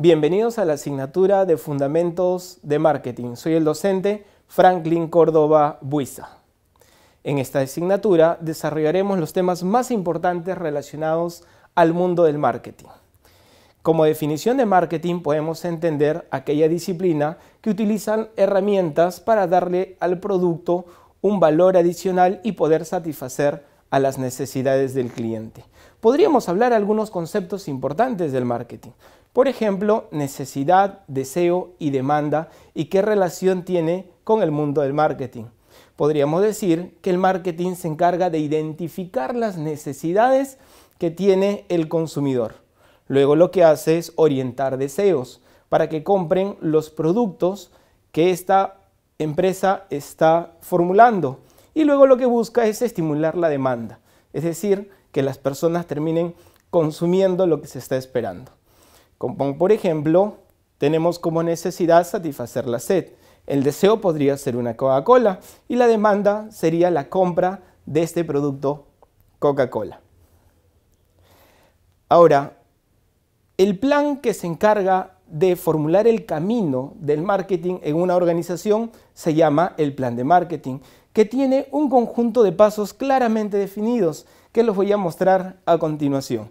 Bienvenidos a la asignatura de Fundamentos de Marketing. Soy el docente Franklin Córdoba Buiza. En esta asignatura desarrollaremos los temas más importantes relacionados al mundo del marketing. Como definición de marketing podemos entender aquella disciplina que utilizan herramientas para darle al producto un valor adicional y poder satisfacer a las necesidades del cliente. Podríamos hablar algunos conceptos importantes del marketing. Por ejemplo, necesidad, deseo y demanda y qué relación tiene con el mundo del marketing. Podríamos decir que el marketing se encarga de identificar las necesidades que tiene el consumidor. Luego lo que hace es orientar deseos para que compren los productos que esta empresa está formulando y luego lo que busca es estimular la demanda, es decir, que las personas terminen consumiendo lo que se está esperando. Como por ejemplo, tenemos como necesidad satisfacer la sed. El deseo podría ser una Coca-Cola y la demanda sería la compra de este producto Coca-Cola. Ahora, el plan que se encarga de formular el camino del marketing en una organización se llama el plan de marketing, que tiene un conjunto de pasos claramente definidos que los voy a mostrar a continuación.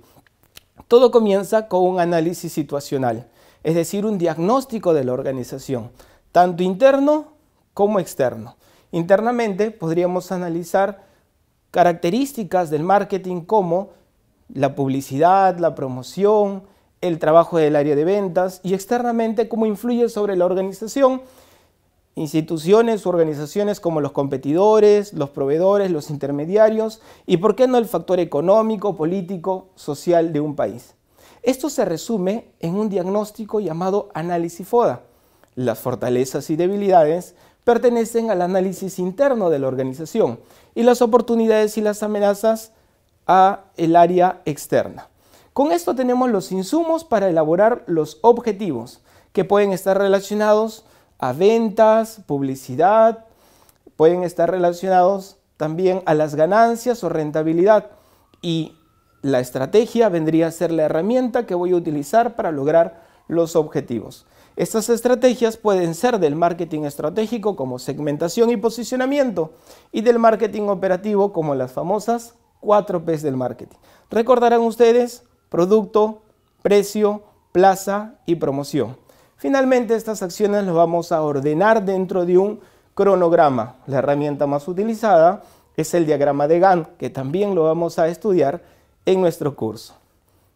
Todo comienza con un análisis situacional, es decir, un diagnóstico de la organización, tanto interno como externo. Internamente podríamos analizar características del marketing como la publicidad, la promoción, el trabajo del área de ventas y externamente cómo influye sobre la organización, instituciones u organizaciones como los competidores, los proveedores, los intermediarios y, por qué no, el factor económico, político, social de un país. Esto se resume en un diagnóstico llamado análisis FODA. Las fortalezas y debilidades pertenecen al análisis interno de la organización y las oportunidades y las amenazas a el área externa. Con esto tenemos los insumos para elaborar los objetivos, que pueden estar relacionados a ventas, publicidad, pueden estar relacionados también a las ganancias o rentabilidad. Y la estrategia vendría a ser la herramienta que voy a utilizar para lograr los objetivos. Estas estrategias pueden ser del marketing estratégico como segmentación y posicionamiento y del marketing operativo como las famosas 4 Ps del marketing. Recordarán ustedes producto, precio, plaza y promoción. Finalmente, estas acciones las vamos a ordenar dentro de un cronograma. La herramienta más utilizada es el diagrama de Gantt, que también lo vamos a estudiar en nuestro curso.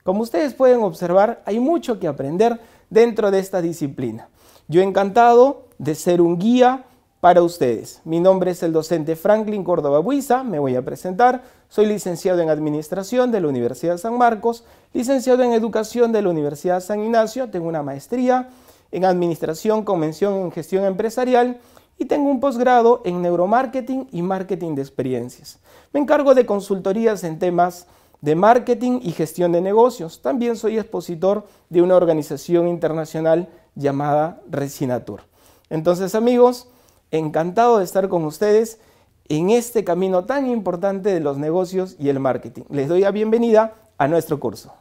Como ustedes pueden observar, hay mucho que aprender dentro de esta disciplina. Yo he encantado de ser un guía, para ustedes. Mi nombre es el docente Franklin Córdoba Buiza, me voy a presentar. Soy licenciado en Administración de la Universidad San Marcos, licenciado en Educación de la Universidad San Ignacio, tengo una maestría en Administración con mención en Gestión Empresarial y tengo un posgrado en Neuromarketing y Marketing de Experiencias. Me encargo de consultorías en temas de marketing y gestión de negocios. También soy expositor de una organización internacional llamada Resinatur. Entonces amigos, Encantado de estar con ustedes en este camino tan importante de los negocios y el marketing. Les doy la bienvenida a nuestro curso.